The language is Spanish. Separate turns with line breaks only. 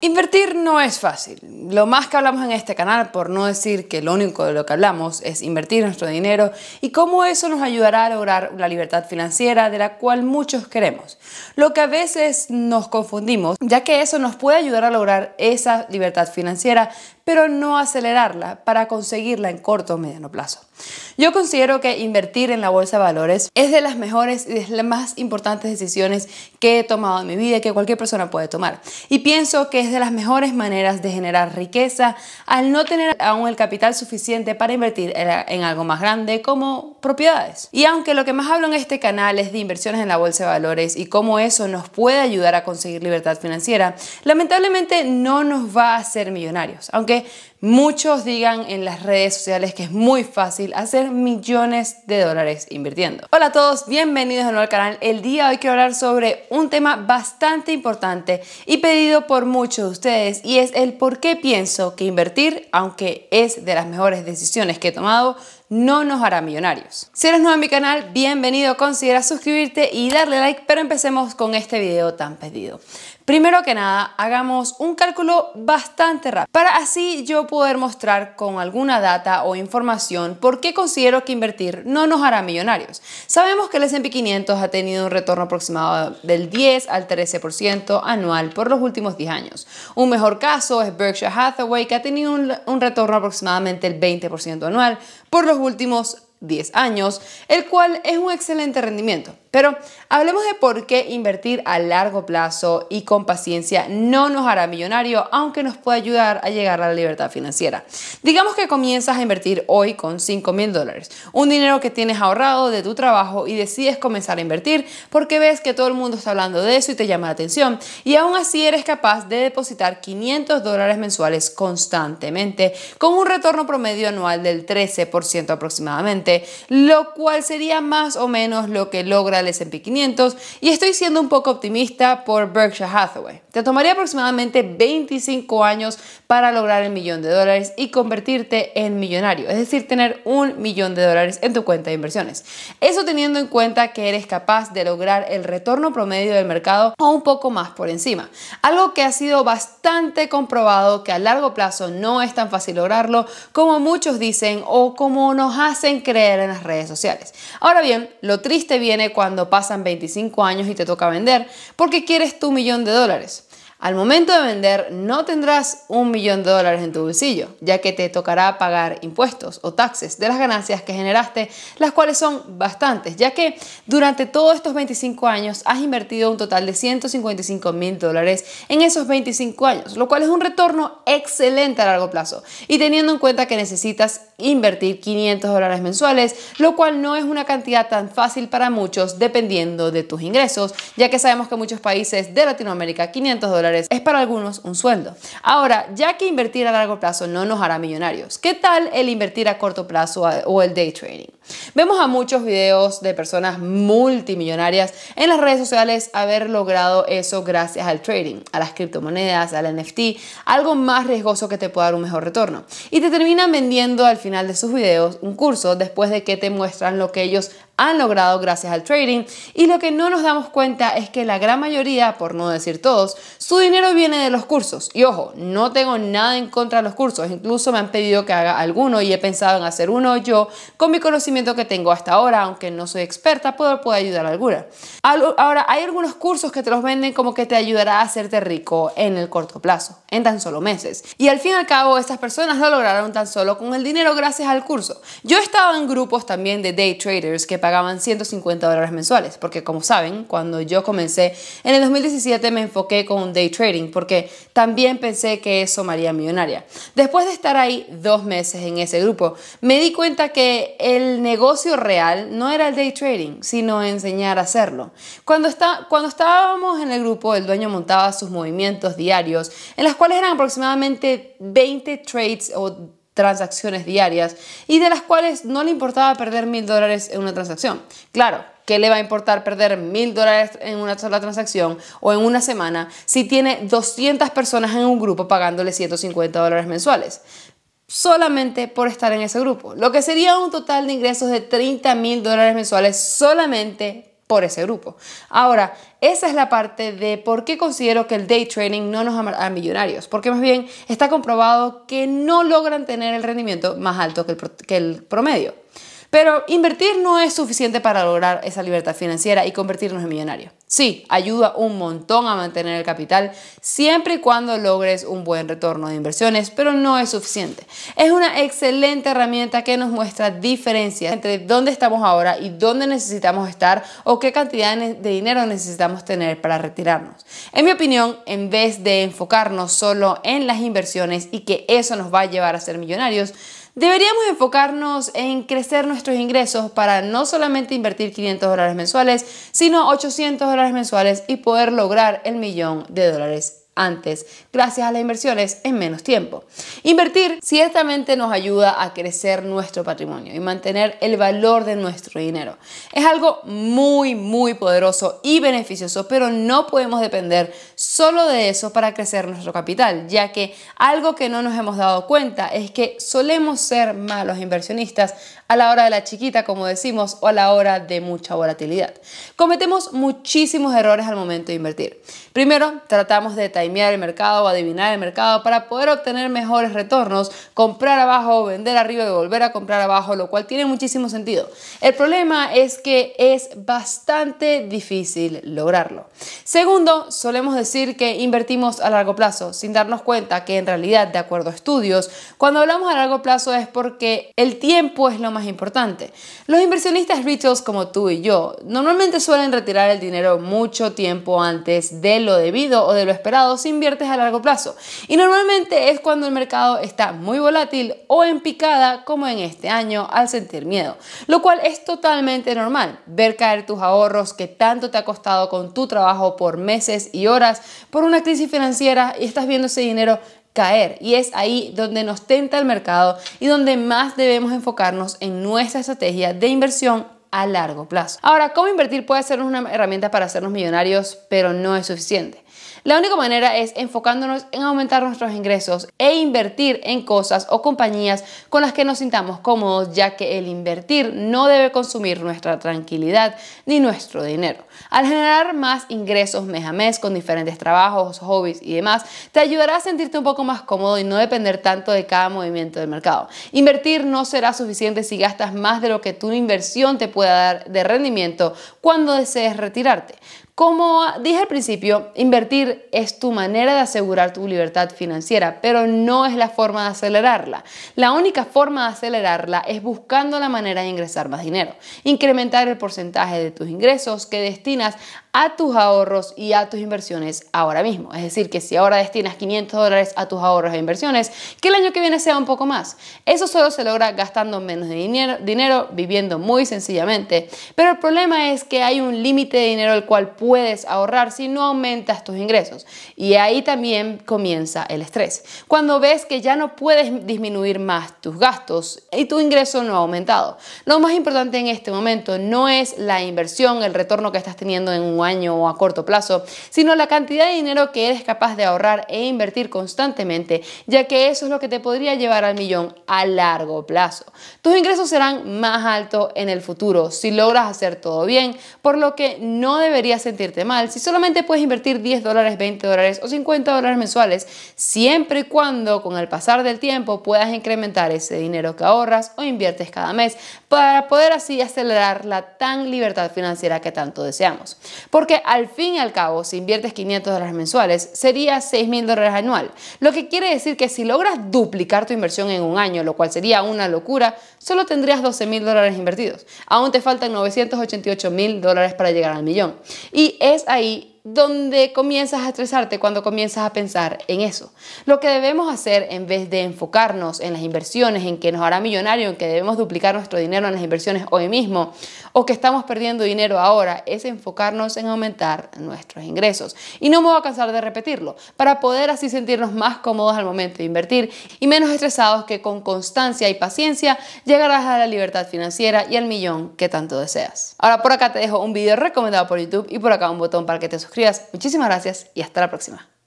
Invertir no es fácil. Lo más que hablamos en este canal, por no decir que lo único de lo que hablamos, es invertir nuestro dinero y cómo eso nos ayudará a lograr la libertad financiera de la cual muchos queremos. Lo que a veces nos confundimos, ya que eso nos puede ayudar a lograr esa libertad financiera, pero no acelerarla para conseguirla en corto o mediano plazo. Yo considero que invertir en la bolsa de valores es de las mejores y de las más importantes decisiones que he tomado en mi vida y que cualquier persona puede tomar. Y pienso que es de las mejores maneras de generar riqueza al no tener aún el capital suficiente para invertir en algo más grande como propiedades. Y aunque lo que más hablo en este canal es de inversiones en la bolsa de valores y cómo eso nos puede ayudar a conseguir libertad financiera, lamentablemente no nos va a hacer millonarios. Aunque Muchos digan en las redes sociales que es muy fácil hacer millones de dólares invirtiendo. Hola a todos, bienvenidos de nuevo al canal. El día de hoy quiero hablar sobre un tema bastante importante y pedido por muchos de ustedes y es el por qué pienso que invertir, aunque es de las mejores decisiones que he tomado, no nos hará millonarios. Si eres nuevo en mi canal, bienvenido, considera suscribirte y darle like, pero empecemos con este video tan pedido. Primero que nada, hagamos un cálculo bastante rápido para así yo poder mostrar con alguna data o información por qué considero que invertir no nos hará millonarios. Sabemos que el S&P 500 ha tenido un retorno aproximado del 10 al 13% anual por los últimos 10 años. Un mejor caso es Berkshire Hathaway que ha tenido un, retorno aproximadamente del 20% anual por los últimos 10 años, el cual es un excelente rendimiento. Pero hablemos de por qué invertir a largo plazo y con paciencia no nos hará millonario, aunque nos puede ayudar a llegar a la libertad financiera. Digamos que comienzas a invertir hoy con 5 mil dólares, un dinero que tienes ahorrado de tu trabajo y decides comenzar a invertir porque ves que todo el mundo está hablando de eso y te llama la atención. Y aún así eres capaz de depositar 500 dólares mensuales constantemente, con un retorno promedio anual del 13% aproximadamente lo cual sería más o menos lo que logra el S&P 500 y estoy siendo un poco optimista por Berkshire Hathaway. Te tomaría aproximadamente 25 años para lograr el millón de dólares y convertirte en millonario, es decir, tener un millón de dólares en tu cuenta de inversiones. Eso teniendo en cuenta que eres capaz de lograr el retorno promedio del mercado o un poco más por encima. Algo que ha sido bastante comprobado que a largo plazo no es tan fácil lograrlo como muchos dicen o como nos hacen creer en las redes sociales. Ahora bien, lo triste viene cuando pasan 25 años y te toca vender porque quieres tu millón de dólares. Al momento de vender no tendrás un millón de dólares en tu bolsillo, ya que te tocará pagar impuestos o taxes de las ganancias que generaste, las cuales son bastantes, ya que durante todos estos 25 años has invertido un total de 155 mil dólares en esos 25 años, lo cual es un retorno excelente a largo plazo. Y teniendo en cuenta que necesitas invertir 500 dólares mensuales, lo cual no es una cantidad tan fácil para muchos dependiendo de tus ingresos, ya que sabemos que muchos países de Latinoamérica 500 dólares es para algunos un sueldo. Ahora, ya que invertir a largo plazo no nos hará millonarios, ¿qué tal el invertir a corto plazo eh, o el day trading? Vemos a muchos videos de personas multimillonarias en las redes sociales haber logrado eso gracias al trading, a las criptomonedas, al NFT, algo más riesgoso que te pueda dar un mejor retorno. Y te terminan vendiendo al final de sus videos un curso después de que te muestran lo que ellos han logrado gracias al trading y lo que no nos damos cuenta es que la gran mayoría, por no decir todos, su dinero viene de los cursos. Y ojo, no tengo nada en contra de los cursos, incluso me han pedido que haga alguno y he pensado en hacer uno yo con mi conocimiento que tengo hasta ahora, aunque no soy experta, puedo, puedo ayudar a alguna. Ahora, hay algunos cursos que te los venden como que te ayudará a hacerte rico en el corto plazo, en tan solo meses. Y al fin y al cabo, estas personas lo lograron tan solo con el dinero gracias al curso. Yo estaba en grupos también de day traders que para pagaban 150 dólares mensuales, porque como saben, cuando yo comencé en el 2017 me enfoqué con day trading, porque también pensé que eso me haría millonaria. Después de estar ahí dos meses en ese grupo, me di cuenta que el negocio real no era el day trading, sino enseñar a hacerlo. Cuando, está, cuando estábamos en el grupo, el dueño montaba sus movimientos diarios, en las cuales eran aproximadamente 20 trades o transacciones diarias y de las cuales no le importaba perder mil dólares en una transacción. Claro, ¿qué le va a importar perder mil dólares en una sola transacción o en una semana si tiene 200 personas en un grupo pagándole 150 dólares mensuales? solamente por estar en ese grupo, lo que sería un total de ingresos de 30 mil dólares mensuales solamente por ese grupo. Ahora, esa es la parte de por qué considero que el day trading no nos a millonarios, porque más bien está comprobado que no logran tener el rendimiento más alto que el promedio. Pero invertir no es suficiente para lograr esa libertad financiera y convertirnos en millonarios. Sí, ayuda un montón a mantener el capital siempre y cuando logres un buen retorno de inversiones, pero no es suficiente. Es una excelente herramienta que nos muestra diferencias entre dónde estamos ahora y dónde necesitamos estar o qué cantidad de dinero necesitamos tener para retirarnos. En mi opinión, en vez de enfocarnos solo en las inversiones y que eso nos va a llevar a ser millonarios, Deberíamos enfocarnos en crecer nuestros ingresos para no solamente invertir 500 dólares mensuales, sino 800 dólares mensuales y poder lograr el millón de dólares antes gracias a las inversiones en menos tiempo. Invertir ciertamente nos ayuda a crecer nuestro patrimonio y mantener el valor de nuestro dinero. Es algo muy, muy poderoso y beneficioso, pero no podemos depender solo de eso para crecer nuestro capital, ya que algo que no nos hemos dado cuenta es que solemos ser malos inversionistas a la hora de la chiquita, como decimos, o a la hora de mucha volatilidad. Cometemos muchísimos errores al momento de invertir. Primero, tratamos de el mercado o adivinar el mercado para poder obtener mejores retornos, comprar abajo, vender arriba y volver a comprar abajo, lo cual tiene muchísimo sentido. El problema es que es bastante difícil lograrlo. Segundo, solemos decir que invertimos a largo plazo sin darnos cuenta que en realidad, de acuerdo a estudios, cuando hablamos a largo plazo es porque el tiempo es lo más importante. Los inversionistas ricos como tú y yo normalmente suelen retirar el dinero mucho tiempo antes de lo debido o de lo esperado si inviertes a largo plazo. Y normalmente es cuando el mercado está muy volátil o en picada como en este año al sentir miedo, lo cual es totalmente normal. Ver caer tus ahorros que tanto te ha costado con tu trabajo por meses y horas por una crisis financiera y estás viendo ese dinero caer. Y es ahí donde nos tenta el mercado y donde más debemos enfocarnos en nuestra estrategia de inversión a largo plazo. Ahora, cómo invertir puede ser una herramienta para hacernos millonarios, pero no es suficiente. La única manera es enfocándonos en aumentar nuestros ingresos e invertir en cosas o compañías con las que nos sintamos cómodos, ya que el invertir no debe consumir nuestra tranquilidad ni nuestro dinero. Al generar más ingresos mes a mes con diferentes trabajos, hobbies y demás, te ayudará a sentirte un poco más cómodo y no depender tanto de cada movimiento del mercado. Invertir no será suficiente si gastas más de lo que tu inversión te pueda dar de rendimiento cuando desees retirarte. Como dije al principio, invertir es tu manera de asegurar tu libertad financiera, pero no es la forma de acelerarla. La única forma de acelerarla es buscando la manera de ingresar más dinero, incrementar el porcentaje de tus ingresos que destinas a tus ahorros y a tus inversiones ahora mismo. Es decir, que si ahora destinas 500 dólares a tus ahorros e inversiones, que el año que viene sea un poco más. Eso solo se logra gastando menos dinero, dinero viviendo muy sencillamente. Pero el problema es que hay un límite de dinero al cual puedes ahorrar si no aumentas tus ingresos. Y ahí también comienza el estrés. Cuando ves que ya no puedes disminuir más tus gastos y tu ingreso no ha aumentado. Lo más importante en este momento no es la inversión, el retorno que estás teniendo en un año o a corto plazo, sino la cantidad de dinero que eres capaz de ahorrar e invertir constantemente, ya que eso es lo que te podría llevar al millón a largo plazo. Tus ingresos serán más altos en el futuro si logras hacer todo bien, por lo que no deberías sentirte mal si solamente puedes invertir 10 dólares, 20 dólares o 50 dólares mensuales, siempre y cuando con el pasar del tiempo puedas incrementar ese dinero que ahorras o inviertes cada mes para poder así acelerar la tan libertad financiera que tanto deseamos porque al fin y al cabo, si inviertes 500 dólares mensuales, sería 6 mil dólares anual. Lo que quiere decir que si logras duplicar tu inversión en un año, lo cual sería una locura, solo tendrías 12 mil dólares invertidos. Aún te faltan 988 mil dólares para llegar al millón. Y es ahí donde comienzas a estresarte cuando comienzas a pensar en eso. Lo que debemos hacer en vez de enfocarnos en las inversiones, en que nos hará millonario, en que debemos duplicar nuestro dinero en las inversiones hoy mismo o que estamos perdiendo dinero ahora, es enfocarnos en aumentar nuestros ingresos. Y no me voy a cansar de repetirlo, para poder así sentirnos más cómodos al momento de invertir y menos estresados que con constancia y paciencia llegarás a la libertad financiera y al millón que tanto deseas. Ahora por acá te dejo un video recomendado por YouTube y por acá un botón para que te suscribas muchísimas gracias y hasta la próxima.